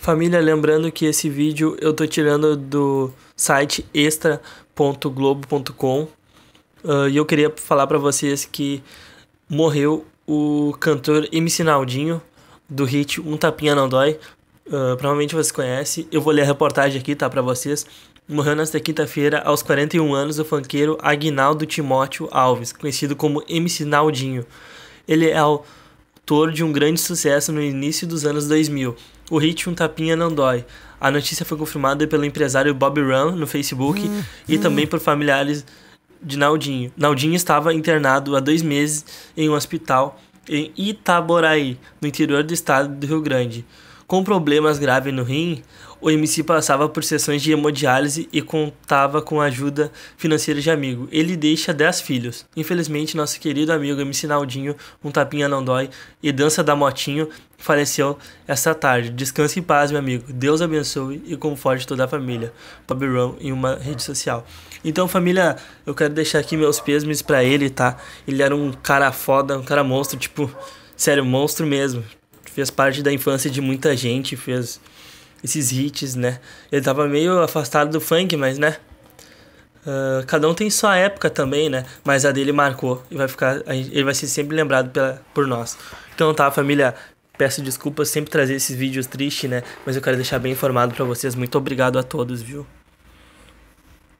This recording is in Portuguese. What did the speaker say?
Família, lembrando que esse vídeo eu tô tirando do site extra.globo.com uh, ah, e eu queria falar para vocês que morreu o cantor MC Naldinho do hit Um Tapinha Não Dói. Uh, provavelmente vocês conhecem. Eu vou ler a reportagem aqui, tá, para vocês. Morreu nesta quinta-feira, aos 41 anos, o funkeiro Aguinaldo Timóteo Alves, conhecido como MC Naldinho. Ele é o autor de um grande sucesso no início dos anos 2000, o hit Um Tapinha Não Dói. A notícia foi confirmada pelo empresário Bob Ram no Facebook hum, e hum. também por familiares de Naldinho. Naldinho estava internado há dois meses em um hospital em Itaboraí, no interior do estado do Rio Grande. Com problemas graves no rim, o MC passava por sessões de hemodiálise e contava com ajuda financeira de amigo. Ele deixa 10 filhos. Infelizmente, nosso querido amigo MC Naldinho, um tapinha não dói, e dança da motinho, faleceu esta tarde. Descanse em paz, meu amigo. Deus abençoe e conforte toda a família. Bob Brown em uma rede social. Então, família, eu quero deixar aqui meus pêsames para ele, tá? Ele era um cara foda, um cara monstro, tipo, sério, monstro mesmo fez parte da infância de muita gente, fez esses hits, né? Ele tava meio afastado do funk, mas, né? Uh, cada um tem sua época também, né? Mas a dele marcou e vai ficar, ele vai ser sempre lembrado pela, por nós. Então tá, família, peço desculpas sempre trazer esses vídeos tristes, né? Mas eu quero deixar bem informado para vocês. Muito obrigado a todos, viu?